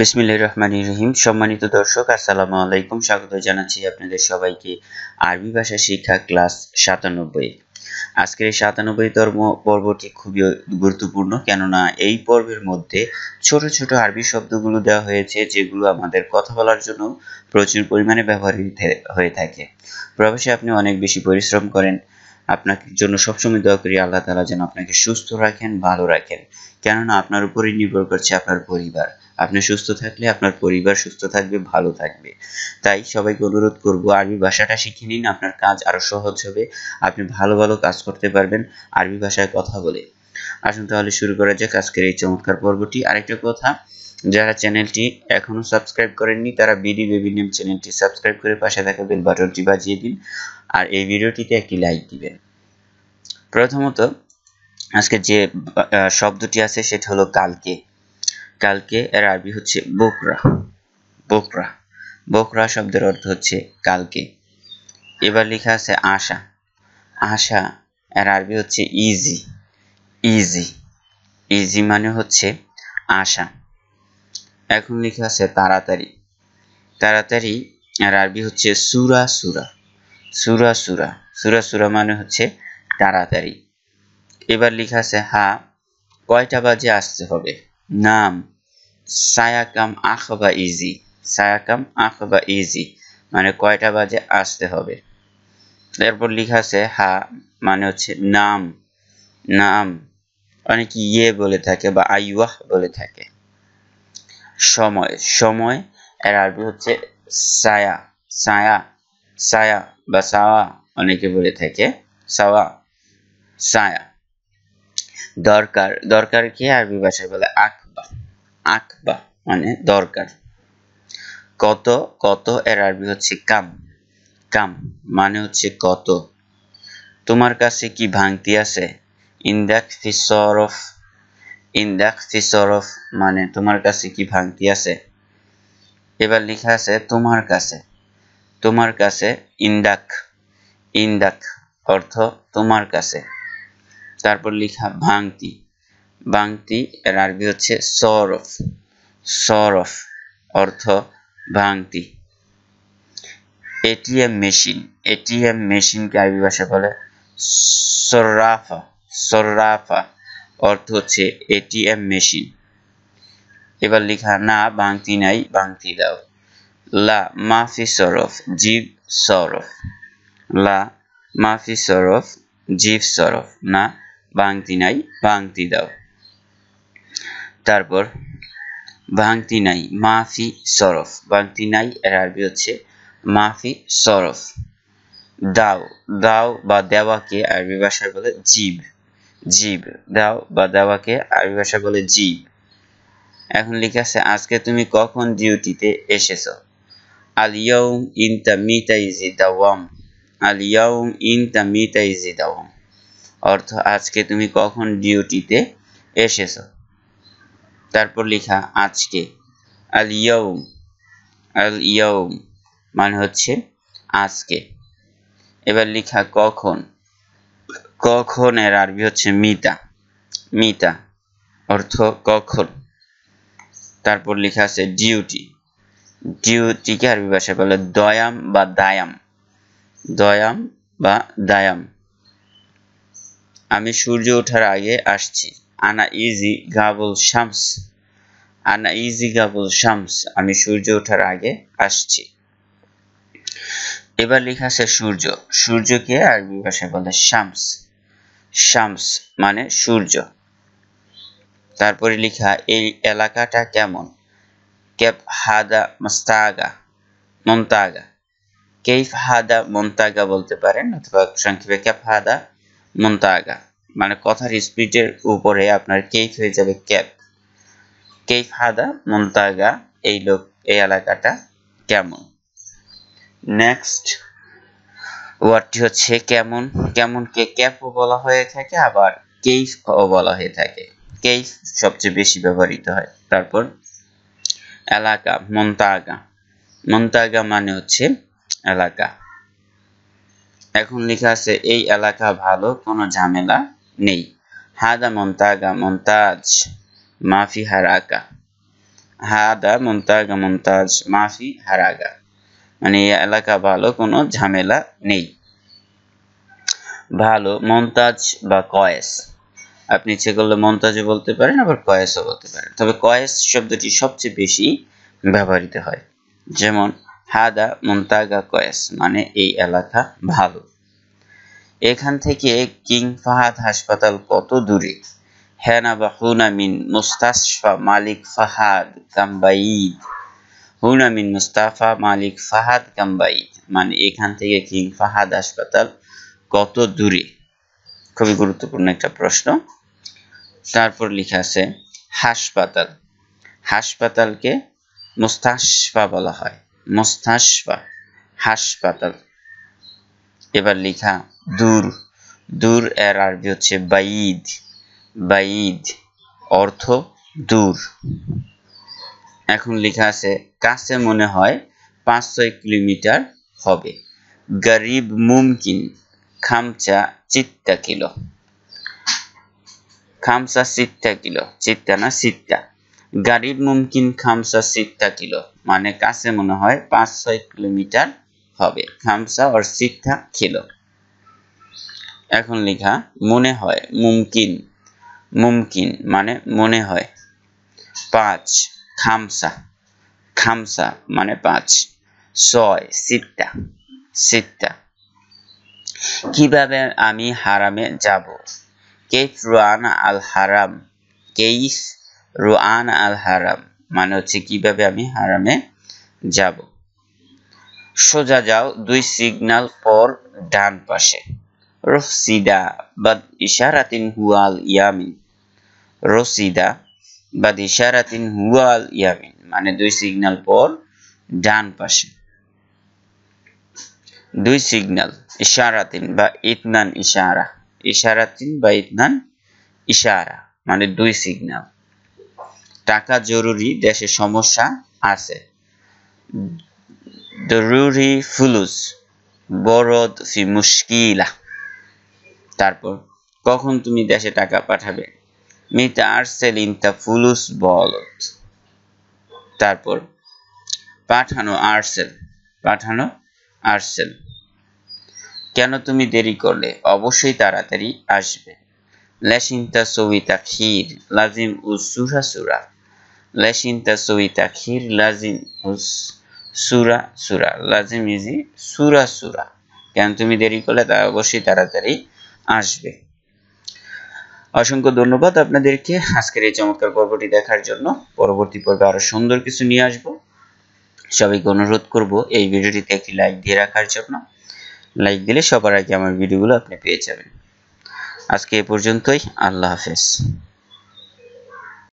বিসমিল্লাহ রহমান রহিম সম্মানিত দর্শক আসসালামু আলাইকুম স্বাগত জানাচ্ছি আপনাদের সবাইকে আরবি ভাষা শিক্ষা ক্লাস সাতানব্বই আজকের এই সাতানব্বই ধর্ম পর্বটি খুবই গুরুত্বপূর্ণ কেননা এই পর্বের মধ্যে ছোট ছোট আরবি শব্দগুলো দেওয়া হয়েছে যেগুলো আমাদের কথা বলার জন্য প্রচুর পরিমাণে ব্যবহৃত হয়ে থাকে প্রবাসে আপনি অনেক বেশি পরিশ্রম করেন আপনার জন্য সবসময় দোয়া করি আল্লাহ তালা যেন আপনাকে সুস্থ রাখেন ভালো রাখেন কেননা আপনার উপরেই নির্ভর করছে আপনার পরিবার আপনি সুস্থ থাকলে আপনার পরিবার সুস্থ থাকবে ভালো থাকবে তাই সবাইকে অনুরোধ করব আরবি ভাষাটা শিখে নিন আপনার কাজ আরও সহজ হবে আপনি ভালো ভালো কাজ করতে পারবেন আরবি ভাষায় কথা বলে আসুন তাহলে শুরু করা যাক আজকের এই চমৎকার পর্বটি আরেকটা কথা যারা চ্যানেলটি এখনও সাবস্ক্রাইব করেননি তারা বিডি বেবি নেম চ্যানেলটি সাবস্ক্রাইব করে পাশে থাকা বেল বাটনটি বাজিয়ে দিন আর এই ভিডিওটিতে একটি লাইক দিবেন প্রথমত আজকে যে শব্দটি আছে সেটা হলো কালকে কালকে এর আরবি হচ্ছে বোকরা বোকরা বোকরা শব্দের অর্থ হচ্ছে কালকে এবার লেখা আছে আশা আশা এর আরবি হচ্ছে ইজি ইজি ইজি মানে হচ্ছে আশা এখন লেখা আছে তাড়াতাড়ি তাড়াতাড়ি এর আরবি হচ্ছে সুরা সুরা সুরা সুরা সুরা সুরা মানে হচ্ছে তাড়াতাড়ি এবার লেখা আছে হা কয়টা বাজে আসতে হবে নাম সায়াকাম আখবা ইজি সায়াকাম আখবা ইজি মানে কয়টা বাজে আসতে হবে এরপর লিখা আছে হা মানে হচ্ছে নাম নাম অনেক ইয়ে বলে থাকে বা আইওয়াহ বলে থাকে সময় সময় এর আরবি হচ্ছে সায়া সায়া সায়া বা সাওয়া অনেকে বলে থাকে সাওয়া সায়া দরকার দরকার কি আরবি ভাষায় বলে আখ আকবা মানে দরকার কত কত এর আরবি হচ্ছে কাম কাম মানে হচ্ছে কত তোমার কাছে কি ভাঙতি আছে ইন্দাক ফিসরফ মানে তোমার কাছে কি ভাঙতি আছে এবার লেখা আছে তোমার কাছে তোমার কাছে ইন্দাক ইন্দাক অর্থ তোমার কাছে তারপর লেখা ভাঙতি বাংতি এর আরবি হচ্ছে সরফ সরফ অর্থ ভাঙতি এটিএম মেশিন এটিএম মেশিনকে আরবি ভাষা বলে সরাফা সরাফা অর্থ হচ্ছে এটিএম মেশিন এবার লেখা না বাংতি নাই বাংতি দাও লা মাফি সরফ জীব সরফ লা মাফি সরফ জীব সরফ না বাংতি নাই বাংতি দাও তারপর ভাঙতি নাই মাফি সরফ ভাঙতি নাই এর আরবি হচ্ছে মাফি সরফ দাও দাও বা দেওয়াকে আরবি ভাষায় বলে জীব জীব দাও বা দেওয়াকে আরবি ভাষায় বলে জীব এখন লিখে আছে আজকে তুমি কখন ডিউটিতে এসেছো আলিয়াউম ইনতা ইজি দাওয়াম আলিয়াউম ইনতা মিতাইজি দাওয়াম অর্থ আজকে তুমি কখন ডিউটিতে এসেছো তারপর লেখা আজকে আল ইয়ম আল ইয়ম মানে হচ্ছে আজকে এবার লেখা কখন কখন এর আরবি হচ্ছে মিতা মিতা অর্থ কখন তারপর লেখা আছে ডিউটি ডিউটিকে আরবি ভাষায় বলে দয়াম বা দায়াম দয়াম বা দায়াম আমি সূর্য ওঠার আগে আসছি আনা ইজি গাবুল শামস আনা ইজি গাবুল শামস আমি সূর্য ওঠার আগে আসছি এবার লেখা আছে সূর্য সূর্যকে আরবি ভাষায় বলে শামস শামস মানে সূর্য তারপরে লেখা এই এলাকাটা কেমন কেপ হাদা মস্তাগা মন্তাগা কেফ হাদা মন্তাগা বলতে পারেন অথবা সংক্ষেপে কেপ হাদা মন্তাগা মানে কথার স্পিডের উপরে আপনার কেইফ হয়ে যাবে ক্যাপ কেইফ হাদা মন্তাগা এই লোক এই এলাকাটা কেমন নেক্সট ওয়ার্ডটি হচ্ছে কেমন কেমন ক্যাপ ক্যাপও বলা হয়ে থাকে আবার কেইফও বলা হয়ে থাকে কেইফ সবচেয়ে বেশি ব্যবহৃত হয় তারপর এলাকা মন্তাগা মন্তাগা মানে হচ্ছে এলাকা এখন লেখা আছে এই এলাকা ভালো কোনো ঝামেলা নেই হাদা মন্তাগা মন্তাজ মাফি হারাগা হাদা মন্তাগা মন্তাজ মাফি হারাগা মানে এই এলাকা ভালো কোনো ঝামেলা নেই ভালো মন্তাজ বা কয়েস আপনি ইচ্ছে করলে মন্তাজও বলতে পারেন আবার কয়েসও বলতে পারেন তবে কয়েস শব্দটি সবচেয়ে বেশি ব্যবহৃত হয় যেমন হাদা মন্তাগা কয়েস মানে এই এলাকা ভালো এখান থেকে কিং ফাহাদ হাসপাতাল কত দূরে হেনা বা হুনামিন মুস্তাসফা মালিক ফাহাদ কাম্বাইদ হুনামিন মুস্তাফা মালিক ফাহাদ কাম্বাইদ মানে এখান থেকে কিং ফাহাদ হাসপাতাল কত দূরে খুবই গুরুত্বপূর্ণ একটা প্রশ্ন তারপর লেখা আছে হাসপাতাল হাসপাতালকে মুস্তাসফা বলা হয় মুস্তাসফা হাসপাতাল এবার লিখা দূর দূর এর আরবি হচ্ছে বাইদ বাইদ অর্থ দূর এখন লেখা আছে কাছে মনে হয় পাঁচশো কিলোমিটার হবে গরিব মুমকিন খামচা চিত্তা কিলো খামসা সিত্তা কিলো চিত্তা না সিত্তা গরিব মুমকিন খামসা সিত্তা কিলো মানে কাছে মনে হয় পাঁচ ছয় কিলোমিটার হবে খামসা ওর সিদ্ধা ছিল এখন লেখা মনে হয় মুমকিন মুমকিন মানে মনে হয় পাঁচ খামসা খামসা মানে পাঁচ ছয় সিত্তা সিত্তা কিভাবে আমি হারামে যাব কেফ রুয়ান আল হারাম কেইফ রুয়ান আল হারাম মানে হচ্ছে কিভাবে আমি হারামে যাব সোজা যাও দুই সিগনাল পর ডান পাশে রসিদা বাদ ইশারাতিন হুয়াল ইয়ামিন রসিদা বাদ ইশারাতিন হুয়াল ইয়ামিন মানে দুই সিগনাল পর ডান পাশে দুই সিগনাল ইশারাতিন বা ইতনান ইশারা ইশারাতিন বা ইতনান ইশারা মানে দুই সিগনাল টাকা জরুরি দেশে সমস্যা আছে দরুরি ফুলুস বরদ ফি মুশকিলা তারপর কখন তুমি দেশে টাকা পাঠাবে মিতা আর্সেল ইন্তা ফুলুস বলত তারপর পাঠানো আর্সেল পাঠানো আর্সেল কেন তুমি দেরি করলে অবশ্যই তাড়াতাড়ি আসবে লেসিনতা সবিতা খির লাজিম উস সুরা লেসিন্তা সবিতা খির লাজিম উস সুরা সুরা লাজিম ইজি সুরা সুরা কেন তুমি দেরি করলে তা অবশ্যই তাড়াতাড়ি আসবে অসংখ্য ধন্যবাদ আপনাদেরকে আজকের এই চমৎকার পর্বটি দেখার জন্য পরবর্তী পর্বে আরো সুন্দর কিছু নিয়ে আসবো সবাইকে অনুরোধ করব এই ভিডিওটিতে একটি লাইক দিয়ে রাখার জন্য লাইক দিলে সবার আগে আমার ভিডিওগুলো আপনি পেয়ে যাবেন আজকে এ পর্যন্তই আল্লাহ হাফেজ